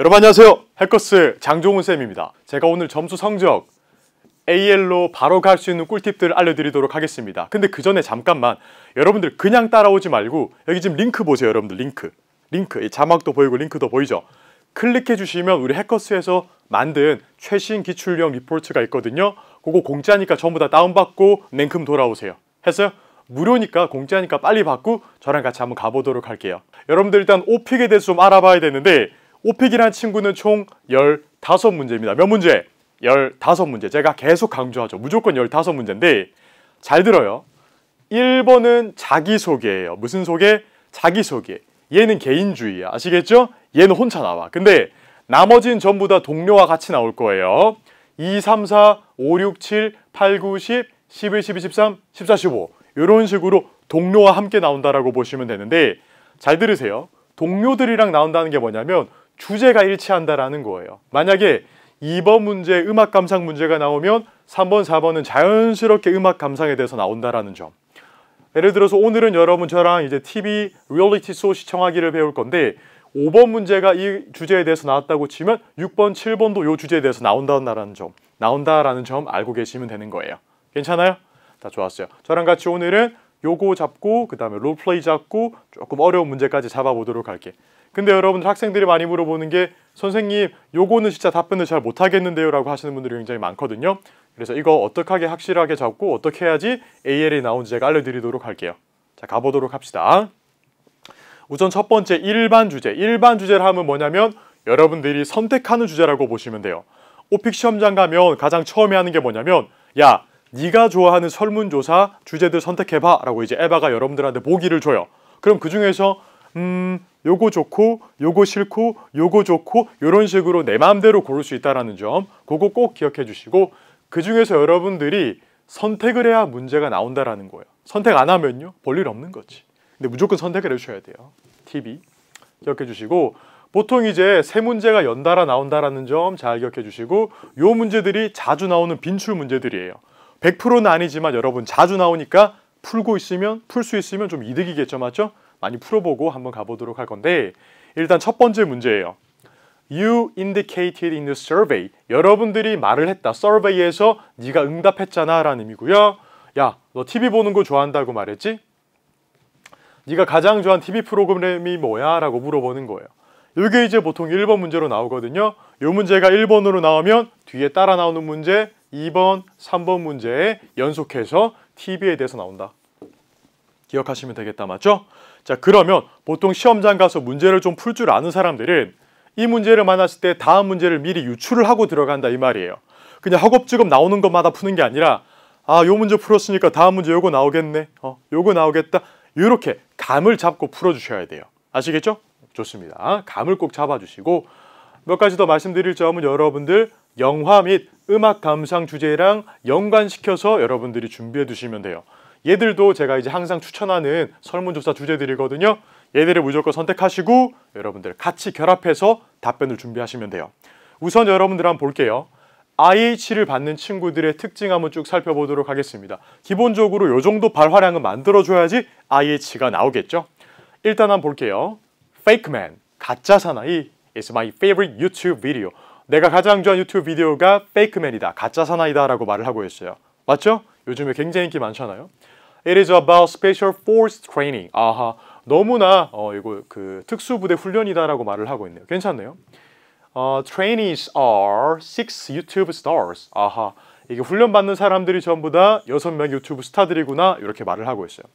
여러분 안녕하세요 해커스 장종훈 쌤입니다 제가 오늘 점수 성적 AL로 바로 갈 수 있는 꿀팁들을 알려드리도록 하겠습니다 근데 그 전에 잠깐만 여러분들 그냥 따라오지 말고 여기 지금 링크 보세요 여러분들 링크 링크 자막도 보이고 링크도 보이죠 클릭해 주시면 우리 해커스에서 만든 최신 기출형 리포트가 있거든요 그거 공짜니까 전부 다 다운받고 냉큼 돌아오세요 했어요? 무료니까 공짜니까 빨리 받고 저랑 같이 한번 가보도록 할게요 여러분들 일단 오픽에 대해서 좀 알아봐야 되는데 오픽이란 친구는 총 15문제입니다. 몇 문제? 15문제. 제가 계속 강조하죠. 무조건 15문제인데 잘 들어요. 1번은 자기소개예요. 무슨 소개? 자기소개. 얘는 개인주의야. 아시겠죠? 얘는 혼자 나와. 근데 나머지는 전부 다 동료와 같이 나올 거예요. 2, 3, 4, 5, 6, 7, 8, 9, 10, 11, 12, 13, 14, 15 이런 식으로 동료와 함께 나온다라고 보시면 되는데 잘 들으세요. 동료들이랑 나온다는 게 뭐냐면 주제가 일치한다라는 거예요. 만약에 2번 문제 음악 감상 문제가 나오면 3번, 4번은 자연스럽게 음악 감상에 대해서 나온다라는 점. 예를 들어서 오늘은 여러분 저랑 이제 TV 리얼리티 쇼 시청하기를 배울 건데 5번 문제가 이 주제에 대해서 나왔다고 치면 6번, 7번도 이 주제에 대해서 나온다라는 점, 나온다라는 점 알고 계시면 되는 거예요. 괜찮아요? 다 좋았어요. 저랑 같이 오늘은 요거 잡고 그 다음에 롤플레이 잡고 조금 어려운 문제까지 잡아보도록 할게. 요 근데 여러분들 학생들이 많이 물어보는 게 선생님 요거는 진짜 답변을 잘 못하겠는데요 라고 하시는 분들이 굉장히 많거든요 그래서 이거 어떻게 확실하게 잡고 어떻게 해야지 AL이 나온지 제가 알려드리도록 할게요 자 가보도록 합시다 우선 첫 번째 일반 주제 일반 주제를 하면 뭐냐면 여러분들이 선택하는 주제라고 보시면 돼요 오픽 시험장 가면 가장 처음에 하는 게 뭐냐면 야 네가 좋아하는 설문조사 주제들 선택해봐 라고 이제 에바가 여러분들한테 보기를 줘요 그럼 그 중에서 음 요거 좋고 요거 싫고 요거 좋고 요런 식으로 내 마음대로 고를 수 있다라는 점 그거 꼭 기억해 주시고 그 중에서 여러분들이 선택을 해야 문제가 나온다라는 거예요 선택 안 하면요 볼일 없는 거지 근데 무조건 선택을 해주셔야 돼요 TV. 기억해 주시고 보통 이제 세 문제가 연달아 나온다라는 점 잘 기억해 주시고 요 문제들이 자주 나오는 빈출 문제들이에요 100%는 아니지만 여러분 자주 나오니까 풀고 있으면 풀 수 있으면 좀 이득이겠죠 맞죠? 많이 풀어보고 한번 가보도록 할 건데 일단 첫 번째 문제예요. You indicated in the survey. 여러분들이 말을 했다. 서베이에서 네가 응답했잖아 라는 의미고요. 야, 너 TV 보는 거 좋아한다고 말했지? 네가 가장 좋아하는 TV 프로그램이 뭐야? 라고 물어보는 거예요. 이게 이제 보통 1번 문제로 나오거든요. 이 문제가 1번으로 나오면 뒤에 따라 나오는 문제 2번, 3번 문제에 연속해서 TV에 대해서 나온다. 기억하시면 되겠다. 맞죠? 자, 그러면 보통 시험장 가서 문제를 좀 풀 줄 아는 사람들은 이 문제를 만났을 때 다음 문제를 미리 유출을 하고 들어간다 이 말이에요. 그냥 허겁지겁 나오는 것마다 푸는 게 아니라 아, 요 문제 풀었으니까 다음 문제 요거 나오겠네. 어, 요거 나오겠다. 이렇게 감을 잡고 풀어 주셔야 돼요. 아시겠죠? 좋습니다. 감을 꼭 잡아 주시고 몇 가지 더 말씀드릴 점은 여러분들 영화 및 음악 감상 주제랑 연관시켜서 여러분들이 준비해 두시면 돼요. 얘들도 제가 이제 항상 추천하는 설문조사 주제들이거든요. 얘들을 무조건 선택하시고 여러분들 같이 결합해서 답변을 준비하시면 돼요. 우선 여러분들 한번 볼게요. IH를 받는 친구들의 특징 한번 쭉 살펴보도록 하겠습니다. 기본적으로 요 정도 발화량을 만들어줘야지 IH가 나오겠죠? 일단 한번 볼게요. Fake Man, 가짜 사나이 is my favorite YouTube video. 내가 가장 좋아하는 유튜브 비디오가 페이크맨이다, 가짜 사나이다 라고 말을 하고 있어요. 맞죠? 요즘에 굉장히 인기 많잖아요. It is about special force training. 아하, 너무나 어, 이거 그 특수부대 훈련이다라고 말을 하고 있네요. 괜찮네요. 어, trainees are six YouTube stars. 아하, 이게 훈련받는 사람들이 전부 다 여섯 명 유튜브 스타들이구나 이렇게 말을 하고 있어요.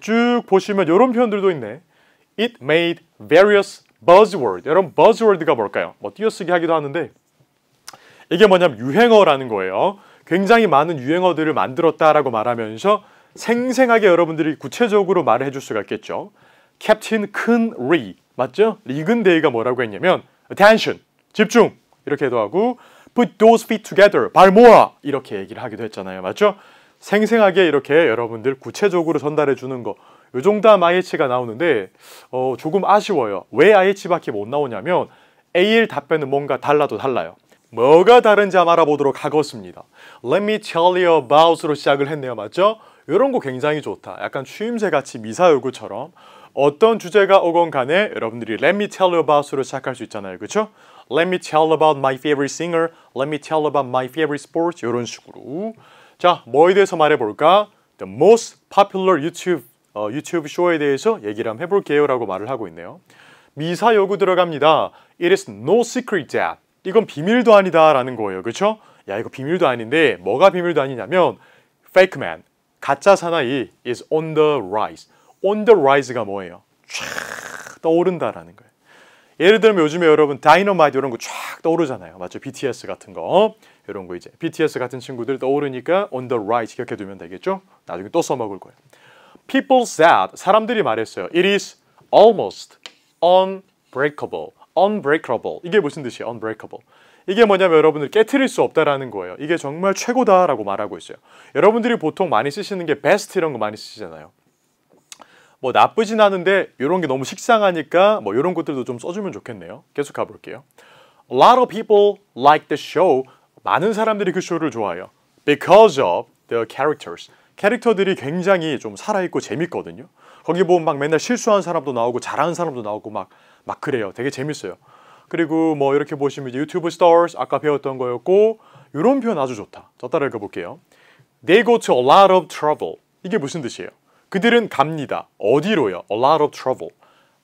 쭉 보시면 이런 표현들도 있네. It made various buzzword. 여러분 buzzword가 뭘까요? 뭐 띄어쓰기 하기도 하는데 이게 뭐냐면 유행어라는 거예요. 굉장히 많은 유행어들을 만들었다라고 말하면서 생생하게 여러분들이 구체적으로 말해 을줄 수가 있겠죠. 캡틴 큰 리, 맞죠? 리근 데이가 뭐라고 했냐면 attention, 집중 이렇게도 하고 put those feet together, 발 모아 이렇게 얘기를 하기도 했잖아요. 맞죠? 생생하게 이렇게 여러분들 구체적으로 전달해 주는 거. 요 정도면 IH가 나오는데 어, 조금 아쉬워요. 왜 IH밖에 못 나오냐면 AL 답변은 뭔가 달라도 달라요. 뭐가 다른지 알아보도록 하겠습니다. Let me tell you a b o u t 로 시작을 했네요. 맞죠? 이런 거 굉장히 좋다. 약간 취임새 같이 미사여구처럼 어떤 주제가 오건 간에 여러분들이 Let me tell you about으로 시작할 수 있잖아요. 그렇죠? Let me tell about my favorite singer. Let me tell about my favorite sports. 이런 식으로. 자, 뭐에 대해서 말해볼까? The most popular YouTube, 어, 유튜브 쇼에 대해서 얘기를 한번 해볼게요. 라고 말을 하고 있네요. 미사 요구 들어갑니다. It is no secret that. 이건 비밀도 아니다 라는 거예요. 그렇죠? 야 이거 비밀도 아닌데 뭐가 비밀도 아니냐면 fake man, 가짜 사나이 is on the rise. on the rise가 뭐예요? 쫙 떠오른다라는 거예요. 예를 들면 요즘에 여러분 다이너마이트 이런 거 쫙 떠오르잖아요. 맞죠? BTS 같은 거. 이런 거 이제 BTS 같은 친구들 떠오르니까 on the rise 기억해 두면 되겠죠? 나중에 또 써먹을 거예요. People said 사람들이 말했어요. It is almost unbreakable. unbreakable. 이게 무슨 뜻이에요? unbreakable. 이게 뭐냐면 여러분들 깨트릴 수 없다라는 거예요. 이게 정말 최고다라고 말하고 있어요. 여러분들이 보통 많이 쓰시는 게 best 이런 거 많이 쓰시잖아요. 뭐 나쁘진 않은데 이런 게 너무 식상하니까 뭐 이런 것들도 좀 써주면 좋겠네요. 계속 가볼게요. A lot of people like the show. 많은 사람들이 그 쇼를 좋아해요. Because of the characters. 캐릭터들이 굉장히 좀 살아있고 재밌거든요. 거기 보면 막 맨날 실수한 사람도 나오고 잘하는 사람도 나오고 막막 그래요. 되게 재밌어요. 그리고 뭐 이렇게 보시면 이제 유튜브 스타 a r 아까 배웠던 거였고 이런 표현 아주 좋다. 저 따라 읽어볼게요. They go to a lot of trouble. 이게 무슨 뜻이에요? 그들은 갑니다. 어디로요? A lot of trouble.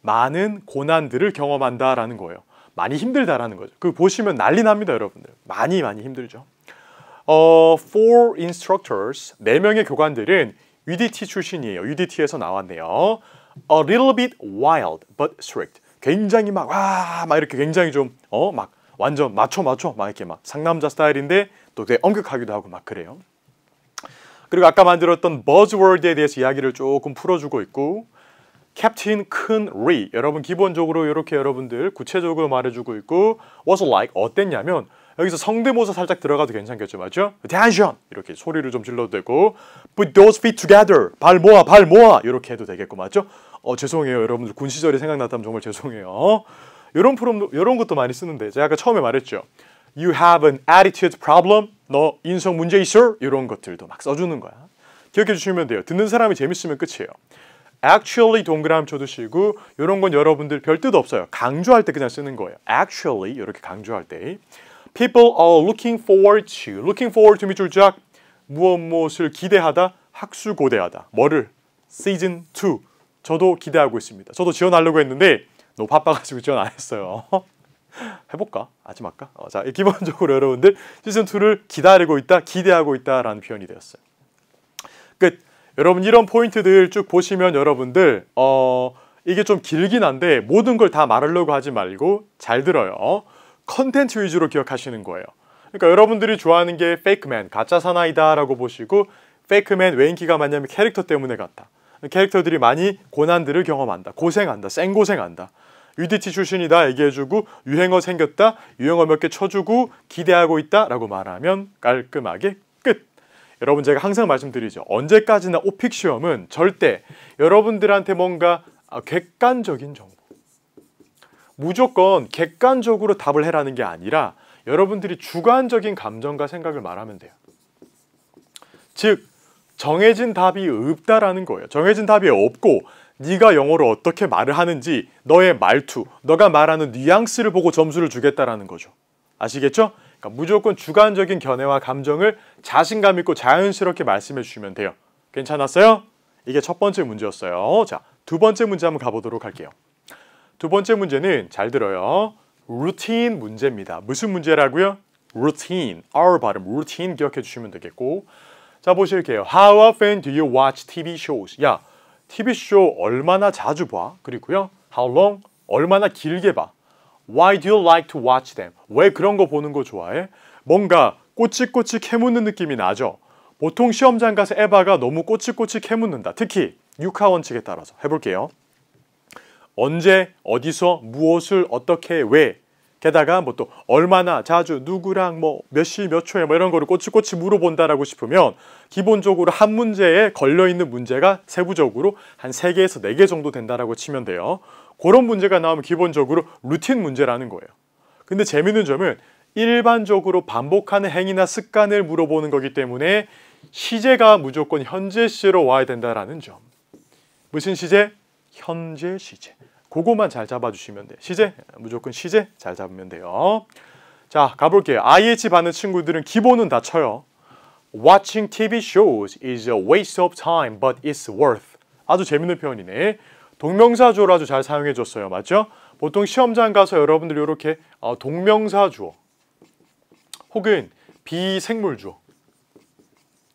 많은 고난들을 경험한다라는 거예요. 많이 힘들다라는 거죠. 그 보시면 난리 납니다, 여러분들. 많이 많이 힘들죠. 어, four instructors, 네 명의 교관들은 UDT 출신이에요. UDT에서 나왔네요. A little bit wild but strict. 굉장히 막 와 막 이렇게 굉장히 좀 어 막 완전 맞춰 맞춰 막 이렇게 막 상남자 스타일인데 또 되게 엄격하기도 하고 막 그래요. 그리고 아까 만들었던 버즈월드에 대해서 이야기를 조금 풀어주고 있고 캡틴 큰리 여러분 기본적으로 이렇게 여러분들 구체적으로 말해주고 있고 was like 어땠냐면 여기서 성대모사 살짝 들어가도 괜찮겠죠 맞죠? Attention 이렇게 소리를 좀 질러도 되고 Put those feet together 발 모아 발 모아 이렇게 해도 되겠고 맞죠? 어, 죄송해요. 여러분들 군 시절이 생각났다면 정말 죄송해요. 이런 프롬도 이런 것도 많이 쓰는데 제가 아까 처음에 말했죠. You have an attitude problem. 너 인성 문제 있어? 이런 것들도 막 써주는 거야. 기억해 주시면 돼요. 듣는 사람이 재밌으면 끝이에요. actually 동그라미 쳐두시고 이런 건 여러분들 별 뜻 없어요. 강조할 때 그냥 쓰는 거예요. actually 이렇게 강조할 때 people are looking forward to looking forward to 밑줄쫙 무엇 무엇을 기대하다 학수 고대하다 뭐를 season 2 저도 기대하고 있습니다. 저도 지원하려고 했는데 너무 바빠가지고 지원 안 했어요. 해볼까? 아직 할까? 어, 자, 기본적으로 여러분들 시즌2를 기다리고 있다, 기대하고 있다라는 표현이 되었어요. 끝! 여러분 이런 포인트들 쭉 보시면 여러분들 어, 이게 좀 길긴 한데 모든 걸 다 말하려고 하지 말고 잘 들어요. 컨텐츠 위주로 기억하시는 거예요. 그러니까 여러분들이 좋아하는 게 페이크맨, 가짜 사나이다 라고 보시고 페이크맨 왜 인기가 많냐면 캐릭터 때문에 같다. 캐릭터들이 많이 고난들을 경험한다. 고생한다. 생고생한다. UDT 출신이다 얘기해주고 유행어 생겼다 유행어 몇 개 쳐주고 기대하고 있다라고 말하면 깔끔하게 끝. 여러분 제가 항상 말씀드리죠. 언제까지나 오픽 시험은 절대 여러분들한테 뭔가 아, 객관적인 정보 무조건 객관적으로 답을 해라는 게 아니라 여러분들이 주관적인 감정과 생각을 말하면 돼요. 즉 정해진 답이 없다라는 거예요. 정해진 답이 없고 네가 영어로 어떻게 말을 하는지 너의 말투, 너가 말하는 뉘앙스를 보고 점수를 주겠다라는 거죠. 아시겠죠? 그러니까 무조건 주관적인 견해와 감정을 자신감 있고 자연스럽게 말씀해 주시면 돼요. 괜찮았어요? 이게 첫 번째 문제였어요. 자, 두 번째 문제 한번 가보도록 할게요. 두 번째 문제는 잘 들어요. 루틴 문제입니다. 무슨 문제라고요? 루틴, R 발음, 루틴 기억해 주시면 되겠고 자 보실게요. How often do you watch TV shows? 야, TV 쇼 얼마나 자주 봐? 그리고요. How long? 얼마나 길게 봐? Why do you like to watch them? 왜 그런 거 보는 거 좋아해? 뭔가 꼬치꼬치 캐묻는 느낌이 나죠. 보통 시험장 가서 에바가 너무 꼬치꼬치 캐묻는다. 특히 육카 원칙에 따라서 해볼게요. 언제, 어디서, 무엇을, 어떻게, 왜 게다가 뭐 또 얼마나 자주 누구랑 뭐 몇 시 몇 초에 뭐 이런 거를 꼬치꼬치 물어본다라고 싶으면 기본적으로 한 문제에 걸려있는 문제가 세부적으로 한 세개에서네 개 정도 된다라고 치면 돼요. 그런 문제가 나오면 기본적으로 루틴 문제라는 거예요. 근데 재밌는 점은 일반적으로 반복하는 행위나 습관을 물어보는 거기 때문에 시제가 무조건 현재 시제로 와야 된다라는 점. 무슨 시제? 현재 시제. 그거만 잘 잡아주시면 돼 시제 무조건 시제 잘 잡으면 돼요 자 가볼게요 IH 받는 친구들은 기본은 다 쳐요 Watching TV shows is a waste of time but it's worth 아주 재밌는 표현이네 동명사주를 아주 잘 사용해줬어요 맞죠? 보통 시험장 가서 여러분들 이렇게 어, 동명사주 혹은 비생물주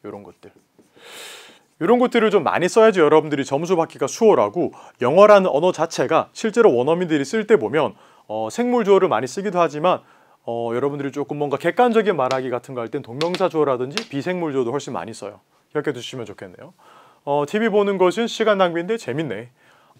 이런 것들 이런 것들을 좀 많이 써야지 여러분들이 점수 받기가 수월하고 영어라는 언어 자체가 실제로 원어민들이 쓸 때 보면 어, 생물 조어를 많이 쓰기도 하지만 어, 여러분들이 조금 뭔가 객관적인 말하기 같은 거 할 땐 동명사 조어라든지 비생물 조어도 훨씬 많이 써요. 기억해 두시면 좋겠네요. 어, TV 보는 것은 시간 낭비인데 재밌네.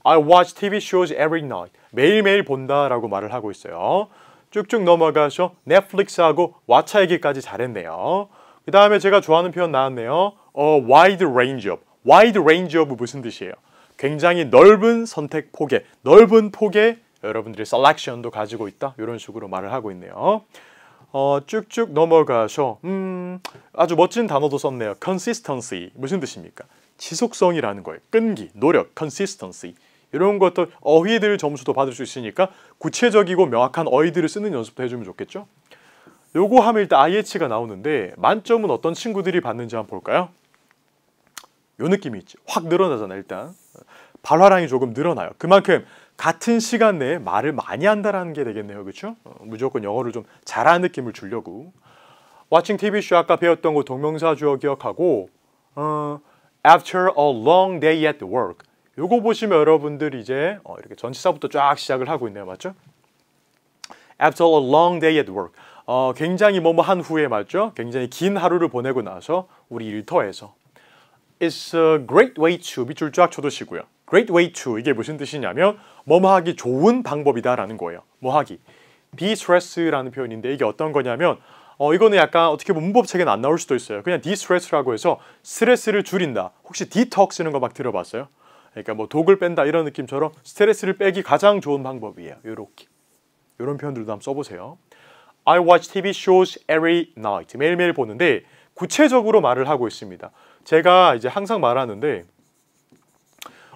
I watch TV shows every night. 매일매일 본다라고 말을 하고 있어요. 쭉쭉 넘어가서 넷플릭스하고 왓챠 얘기까지 잘했네요. 그 다음에 제가 좋아하는 표현 나왔네요. a 어, wide range of. wide range of 무슨 뜻이에요? 굉장히 넓은 선택 폭에, 넓은 폭에 여러분들이 selection도 가지고 있다. 이런 식으로 말을 하고 있네요. 어, 쭉쭉 넘어가서 음, 아주 멋진 단어도 썼네요. consistency 무슨 뜻입니까? 지속성이라는 거예요. 끈기, 노력, consistency 이런 것도 어휘들 점수도 받을 수 있으니까 구체적이고 명확한 어휘들을 쓰는 연습도 해주면 좋겠죠? 요거 하면 일단 IH가 나오는데 만점은 어떤 친구들이 받는지 한번 볼까요? 요 느낌이 있죠. 확 늘어나잖아요. 일단 발화량이 조금 늘어나요. 그만큼 같은 시간 내에 말을 많이 한다라는 게 되겠네요. 그렇죠? 어, 무조건 영어를 좀 잘하는 느낌을 주려고 watching TV 쇼 아까 배웠던 거 동명사 주어 기억하고 어, after a long day at work 요거 보시면 여러분들 이제 어, 이렇게 전치사부터 쫙 시작을 하고 있네요. 맞죠? after a long day at work 어, 굉장히 뭐뭐 한 후에 맞죠? 굉장히 긴 하루를 보내고 나서 우리 일터에서 is a great way to 밑줄 쫙 쳐두시고요. great way to 이게 무슨 뜻이냐면 뭐뭐 하기 좋은 방법이다 라는 거예요. 뭐 하기. de-stress라는 표현인데 이게 어떤 거냐면 어, 이거는 약간 어떻게 문법 책에는 안 나올 수도 있어요. 그냥 디스트레스라고 해서 스트레스를 줄인다. 혹시 디톡 쓰는 거 막 들어봤어요? 그러니까 뭐 독을 뺀다 이런 느낌처럼 스트레스를 빼기 가장 좋은 방법이에요. 요렇게. 요런 표현들도 한번 써보세요. I watch TV shows every night. 매일매일 보는데 구체적으로 말을 하고 있습니다. 제가 이제 항상 말하는데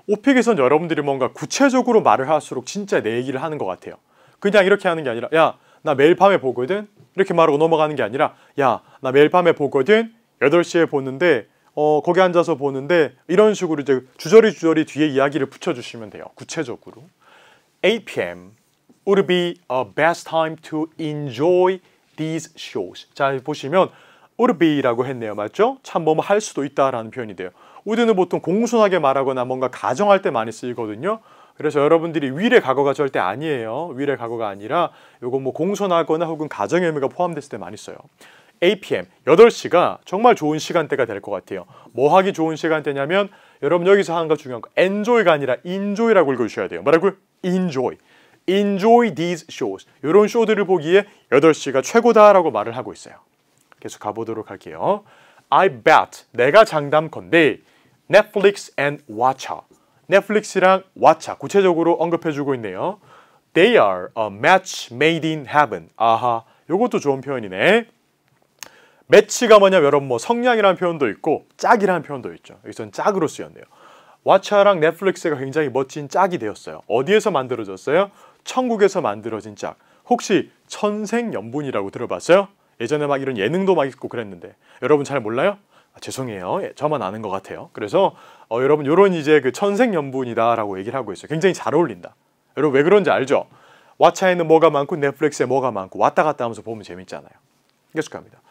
오픽에선 여러분들이 뭔가 구체적으로 말을 할수록 진짜 내 얘기를 하는 것 같아요. 그냥 이렇게 하는 게 아니라 야 나 매일 밤에 보거든 이렇게 말하고 넘어가는 게 아니라 야 나 매일 밤에 보거든 8시에 보는데 어 거기 앉아서 보는데 이런 식으로 이제 주저리 주저리 뒤에 이야기를 붙여주시면 돼요. 구체적으로 8pm would be a best time to enjoy these shows. 자 보시면 우르비라고 했네요. 맞죠? 참 뭐 뭐 할 수도 있다라는 표현이 돼요. 우드는 보통 공손하게 말하거나 뭔가 가정할 때 많이 쓰이거든요. 그래서 여러분들이 위례 과거가 절대 아니에요. 위례 과거가 아니라 요건 뭐 공손하거나 혹은 가정의 의미가 포함됐을 때 많이 써요. APM 8시가 정말 좋은 시간대가 될 것 같아요. 뭐 하기 좋은 시간대냐면 여러분 여기서 하는 거 중요한 거 enjoy가 아니라 enjoy라고 읽어주셔야 돼요. 뭐라고요? enjoy. enjoy these shows. 이런 쇼들을 보기에 8시가 최고다라고 말을 하고 있어요. 계속 가보도록 할게요. I bet 내가 장담컨대 Netflix and Watcha 넷플릭스랑 Watcha 구체적으로 언급해주고 있네요. They are a match made in heaven. 아하, 요것도 좋은 표현이네. 매치가 뭐냐 여러분 뭐 성량이라는 표현도 있고 짝이라는 표현도 있죠. 여기선 짝으로 쓰였네요. 왓챠랑 넷플릭스가 굉장히 멋진 짝이 되었어요. 어디에서 만들어졌어요? 천국에서 만들어진 짝. 혹시 천생연분이라고 들어봤어요? 예전에 막 이런 예능도 막 있고 그랬는데 여러분 잘 몰라요? 아, 죄송해요. 예, 저만 아는 것 같아요. 그래서 어, 여러분 이런 이제 그 천생연분이다라고 얘기를 하고 있어요. 굉장히 잘 어울린다. 여러분 왜 그런지 알죠? 왓챠에는 뭐가 많고 넷플릭스에 뭐가 많고 왔다 갔다 하면서 보면 재밌잖아요. 계속합니다.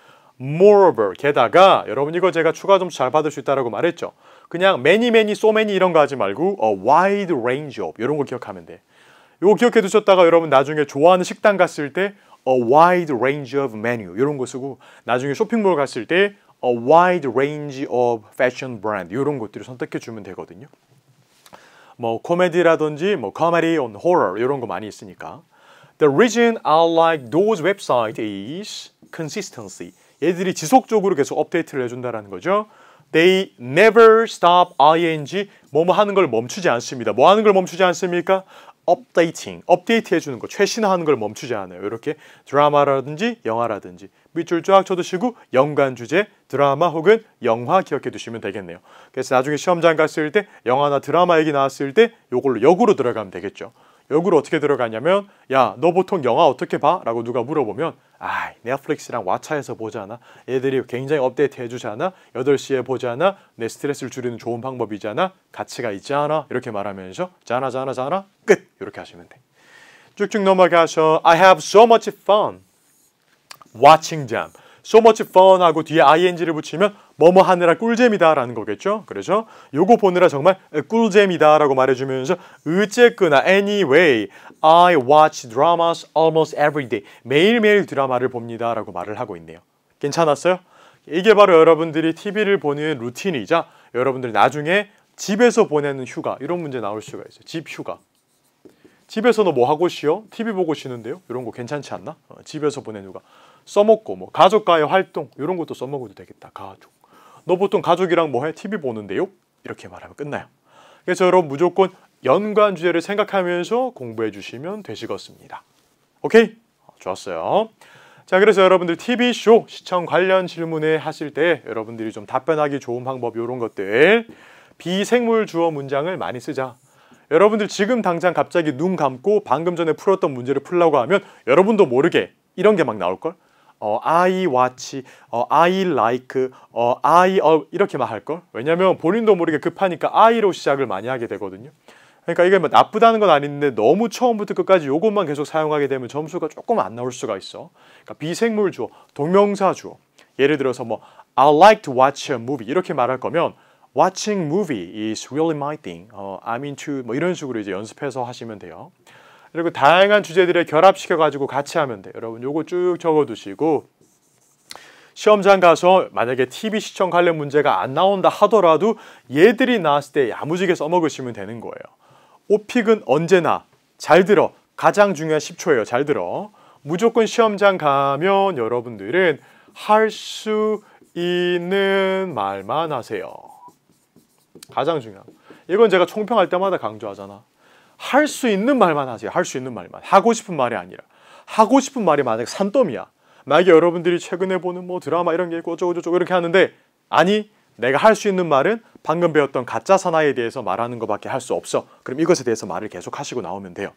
Moreover, 게다가 여러분 이거 제가 추가 점수 잘 받을 수 있다라고 말했죠. 그냥 many, many, so many 이런 거 하지 말고 a wide range of 이런 거 기억하면 돼. 이거 기억해 두셨다가 여러분 나중에 좋아하는 식당 갔을 때 a wide range of menu 이런 거 쓰고 나중에 쇼핑몰 갔을 때 a wide range of fashion brand 이런 것들을 선택해 주면 되거든요. 뭐 코미디라든지 뭐 comedy on horror 이런 거 많이 있으니까 The reason I like those websites is consistency. 얘들이 지속적으로 계속 업데이트를 해준다라는 거죠. They never stop ing 뭐뭐 하는 걸 멈추지 않습니다. 뭐 하는 걸 멈추지 않습니까? 업데이팅, 업데이트 해주는 거, 최신화하는 걸 멈추지 않아요. 이렇게 드라마라든지 영화라든지 밑줄 쫙 쳐두시고 연관 주제, 드라마 혹은 영화 기억해 두시면 되겠네요. 그래서 나중에 시험장 갔을 때 영화나 드라마 얘기 나왔을 때 이걸로 역으로 들어가면 되겠죠. 역으로 어떻게 들어가냐면 야 너 보통 영화 어떻게 봐? 라고 누가 물어보면 아 넷플릭스랑 왓챠에서 보잖아 애들이 굉장히 업데이트 해주잖아 8시에 보잖아 내 스트레스를 줄이는 좋은 방법이잖아 가치가 있지않아 이렇게 말하면서 자나 자나 자나 끝 이렇게 하시면 돼 쭉쭉 넘어가셔 I have so much fun watching them so much fun 하고 뒤에 ing를 붙이면 뭐뭐 하느라 꿀잼이다 라는 거겠죠 그렇죠 요거 보느라 정말 꿀잼이다 라고 말해주면서 어쨌거나 anyway I watch dramas almost every day 매일매일 드라마를 봅니다 라고 말을 하고 있네요 괜찮았어요? 이게 바로 여러분들이 TV를 보는 루틴이자 여러분들이 나중에 집에서 보내는 휴가 이런 문제 나올 수가 있어요 집 휴가 집에서 너뭐 하고 쉬어? TV 보고 쉬는데요? 이런 거 괜찮지 않나? 어, 집에서 보내는 휴가 써먹고 뭐 가족과의 활동 이런 것도 써먹어도 되겠다. 가족. 너 보통 가족이랑 뭐해? TV 보는데요? 이렇게 말하면 끝나요. 그래서 여러분 무조건 연관 주제를 생각하면서 공부해 주시면 되시겠습니다. 오케이? 아, 좋았어요. 자, 그래서 여러분들 TV쇼 시청 관련 질문에 하실 때 여러분들이 좀 답변하기 좋은 방법 이런 것들 비생물 주어 문장을 많이 쓰자. 여러분들 지금 당장 갑자기 눈 감고 방금 전에 풀었던 문제를 풀라고 하면 여러분도 모르게 이런 게 막 나올걸? 어, I watch, 어, I like, 어, I 어, 이렇게 말할 걸. 왜냐면 본인도 모르게 급하니까 I로 시작을 많이 하게 되거든요. 그러니까 이게 뭐 나쁘다는 건 아닌데 너무 처음부터 끝까지 이것만 계속 사용하게 되면 점수가 조금 안 나올 수가 있어. 그러니까 비생물 주어, 동명사 주어. 예를 들어서 뭐 I like to watch a movie 이렇게 말할 거면 watching movie is really my thing. 어, I'm into 뭐 이런 식으로 이제 연습해서 하시면 돼요. 그리고 다양한 주제들에 결합시켜 가지고 같이 하면 돼 여러분 요거 쭉 적어 두시고 시험장 가서 만약에 TV 시청 관련 문제가 안 나온다 하더라도 얘들이 나왔을 때 야무지게 써먹으시면 되는 거예요. 오픽은 언제나 잘 들어 가장 중요한 10초예요. 잘 들어. 무조건 시험장 가면 여러분들은 할 수 있는 말만 하세요. 가장 중요한. 이건 제가 총평할 때마다 강조하잖아. 할수 있는 말만 하세요. 할 수 있는 말만. 하고 싶은 말이 아니라. 하고 싶은 말이 만약 에 산더미야. 만약에 여러분들이 최근에 보는 뭐 드라마 이런 게 있고 어쩌고저쩌고 이렇게 하는데 아니 내가 할 수 있는 말은 방금 배웠던 가짜 사나이에 대해서 말하는 것밖에 할 수 없어. 그럼 이것에 대해서 말을 계속 하시고 나오면 돼요.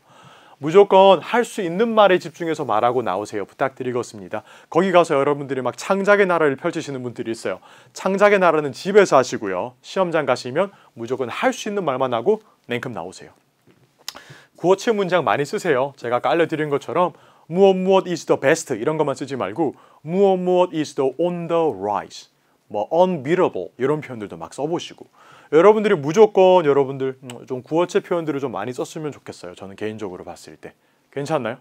무조건 할 수 있는 말에 집중해서 말하고 나오세요. 부탁드리겠습니다. 거기 가서 여러분들이 막 창작의 나라를 펼치시는 분들이 있어요. 창작의 나라는 집에서 하시고요. 시험장 가시면 무조건 할 수 있는 말만 하고 냉큼 나오세요. 구어체 문장 많이 쓰세요. 제가 깔려드린 것처럼 무엇 무엇 is the best 이런 것만 쓰지 말고 무엇 무엇 is the on the rise 뭐 unbeatable 이런 표현들도 막 써보시고 여러분들이 무조건 여러분들 음, 좀 구어체 표현들을 좀 많이 썼으면 좋겠어요. 저는 개인적으로 봤을 때 괜찮나요?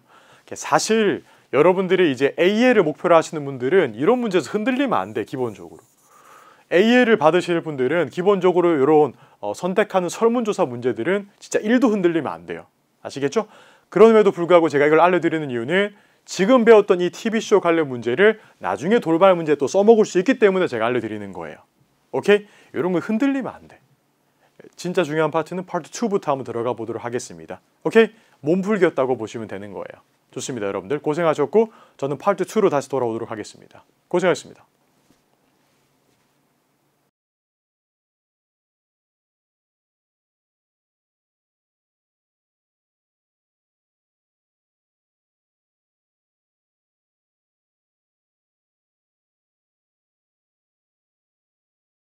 사실 여러분들이 이제 a l 를 목표로 하시는 분들은 이런 문제에서 흔들리면 안 돼 기본적으로 a l 를 받으실 분들은 기본적으로 이런 어, 선택하는 설문조사 문제들은 진짜 1도 흔들리면 안 돼요 아시겠죠? 그럼에도 불구하고 제가 이걸 알려드리는 이유는 지금 배웠던 이 TV쇼 관련 문제를 나중에 돌발 문제 또 써먹을 수 있기 때문에 제가 알려드리는 거예요. 오케이? 이런 거 흔들리면 안 돼. 진짜 중요한 파트는 파트 2부터 한번 들어가 보도록 하겠습니다. 오케이? 몸풀기였다고 보시면 되는 거예요. 좋습니다, 여러분들. 고생하셨고 저는 파트 2로 다시 돌아오도록 하겠습니다. 고생하셨습니다.